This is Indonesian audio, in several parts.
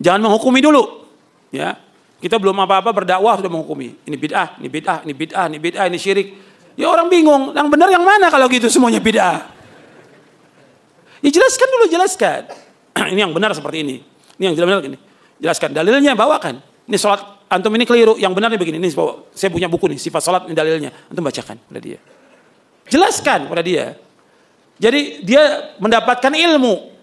Jangan menghukumi dulu. Ya. Kita belum apa-apa berdakwah sudah menghukumi. Ini bid'ah, ini bid'ah, ini bid'ah, ini bid'ah, ini syirik. Ya orang bingung, yang benar yang mana kalau gitu semuanya bid'ah? Ya jelaskan dulu, jelaskan. ini yang benar seperti ini. Ini yang benar ini. Jelaskan dalilnya, bawakan. Ini salat antum ini keliru, yang benar ini begini. Ini saya punya buku nih, sifat salat ini dalilnya. Antum bacakan pada dia. Jelaskan pada dia. Jadi dia mendapatkan ilmu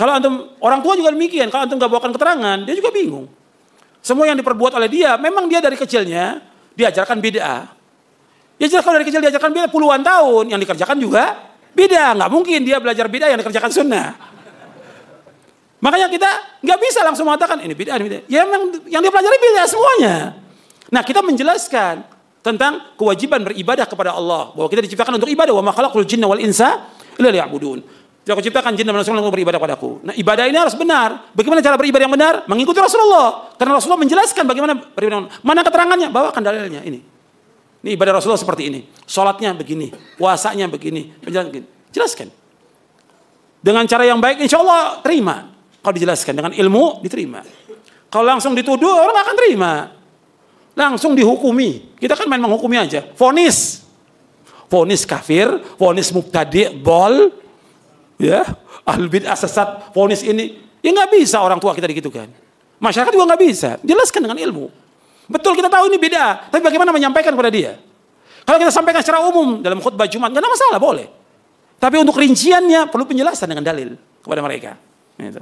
kalau antum orang tua juga demikian, kalau antum nggak bawakan keterangan, dia juga bingung. Semua yang diperbuat oleh dia, memang dia dari kecilnya diajarkan bid'ah. Ya jelas kalau dari kecil diajarkan bid'ah puluhan tahun, yang dikerjakan juga bid'ah. Nggak mungkin dia belajar bid'ah yang dikerjakan sunnah. Makanya kita nggak bisa langsung mengatakan ini bid'ah, ini beda. Ya memang yang dia pelajari bid'ah semuanya. Nah kita menjelaskan tentang kewajiban beribadah kepada Allah bahwa kita diciptakan untuk ibadah wa makhlaqul jinna wal insa illa liya'budun. Tidak aku ciptakan jin dan manusia untuk beribadah padaku. Nah ibadah ini harus benar. Bagaimana cara beribadah yang benar? Mengikuti Rasulullah. Karena Rasulullah menjelaskan bagaimana beribadah. Mana keterangannya? Bawakan dalilnya ini. Ini ibadah Rasulullah seperti ini. Sholatnya begini. Puasanya begini. Penjelasan begini. Jelaskan. Dengan cara yang baik insya Allah terima. Kalau dijelaskan dengan ilmu diterima. Kalau langsung dituduh orang akan terima. Langsung dihukumi. Kita kan main menghukumi aja. Fonis. Fonis kafir, fonis mubtadi, bol, ya ahli bid'ah sesat fonis ini ya nggak bisa orang tua kita kan masyarakat juga nggak bisa jelaskan dengan ilmu betul kita tahu ini beda tapi bagaimana menyampaikan kepada dia kalau kita sampaikan secara umum dalam khutbah Jumat nggak ada masalah boleh tapi untuk rinciannya perlu penjelasan dengan dalil kepada mereka gitu.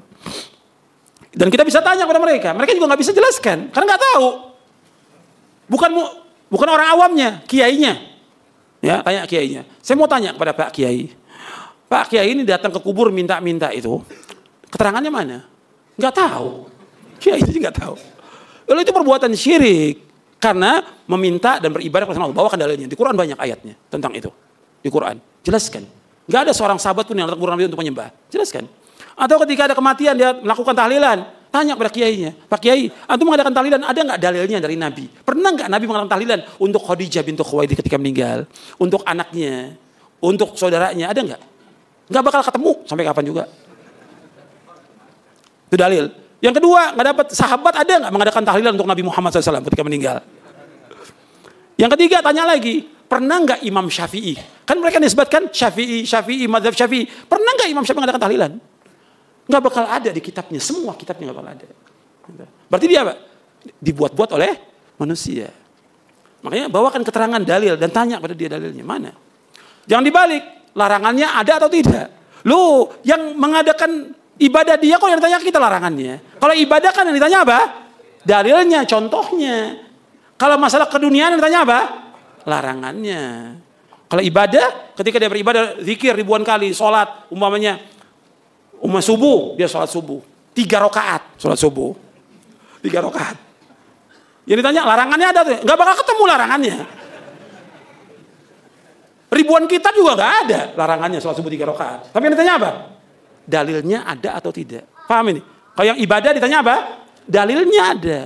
dan kita bisa tanya kepada mereka mereka juga nggak bisa jelaskan karena nggak tahu bukan bukan orang awamnya kiainya ya tanya kiainya saya mau tanya kepada pak kiai Pak Kiai ini datang ke kubur minta-minta itu. Keterangannya mana? Nggak tahu. Kiai itu enggak tahu. Kalau itu perbuatan syirik. Karena meminta dan beribadah kepada Allah. Bawakan dalilnya. Di Quran banyak ayatnya tentang itu. Di Quran. Jelaskan. Nggak ada seorang sahabat pun yang datang ke kubur Nabi untuk menyembah. Jelaskan. Atau ketika ada kematian dia melakukan tahlilan. Tanya kepada kiainya, Pak Kiai, antum mengadakan tahlilan, ada nggak dalilnya dari Nabi? Pernah nggak Nabi mengadakan tahlilan untuk Khadijah bintu Khuwailid ketika meninggal, untuk anaknya, untuk saudaranya, ada nggak? Nggak bakal ketemu sampai kapan juga. Itu dalil. Yang kedua, nggak dapat sahabat ada nggak mengadakan tahlilan untuk Nabi Muhammad SAW ketika meninggal? Yang ketiga, tanya lagi, pernah nggak Imam Syafi'i? Kan mereka nisbatkan Syafi'i, Syafi'i, Madhab Syafi'i. Pernah nggak Imam Syafi'i mengadakan tahlilan? Nggak bakal ada di kitabnya, semua kitabnya nggak bakal ada. Berarti dia apa? Dibuat-buat oleh manusia. Makanya bawakan keterangan dalil dan tanya pada dia dalilnya mana. Jangan dibalik, Larangannya ada atau tidak? Lu yang mengadakan ibadah dia kok yang ditanya kita larangannya. Kalau ibadah kan yang ditanya apa? Dalilnya, contohnya. Kalau masalah keduniaan yang ditanya apa? Larangannya. Kalau ibadah, ketika dia beribadah, zikir ribuan kali, sholat, umpamanya, umat subuh, dia sholat subuh. Tiga rokaat, sholat subuh. Tiga rokaat. Yang ditanya, larangannya ada? tuh, Nggak bakal ketemu larangannya. Ribuan kita juga nggak ada larangannya sholat subuh tiga rakaat. Tapi yang ditanya apa? Dalilnya ada atau tidak? Paham ini? Kalau yang ibadah ditanya apa? Dalilnya ada.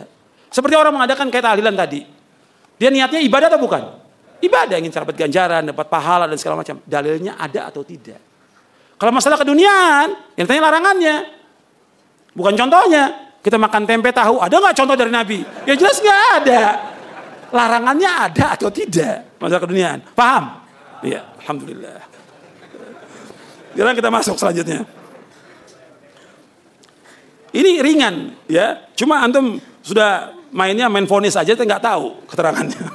Seperti orang mengadakan kayak tahlilan tadi. Dia niatnya ibadah atau bukan? Ibadah ingin dapat ganjaran, dapat pahala dan segala macam. Dalilnya ada atau tidak? Kalau masalah keduniaan, yang ditanya larangannya. Bukan contohnya. Kita makan tempe tahu, ada nggak contoh dari Nabi? Ya jelas nggak ada. Larangannya ada atau tidak? Masalah keduniaan. Paham? Iya, alhamdulillah. Sekarang kita masuk selanjutnya. Ini ringan ya, cuma antum sudah mainnya main fonis aja, tapi nggak tahu keterangannya.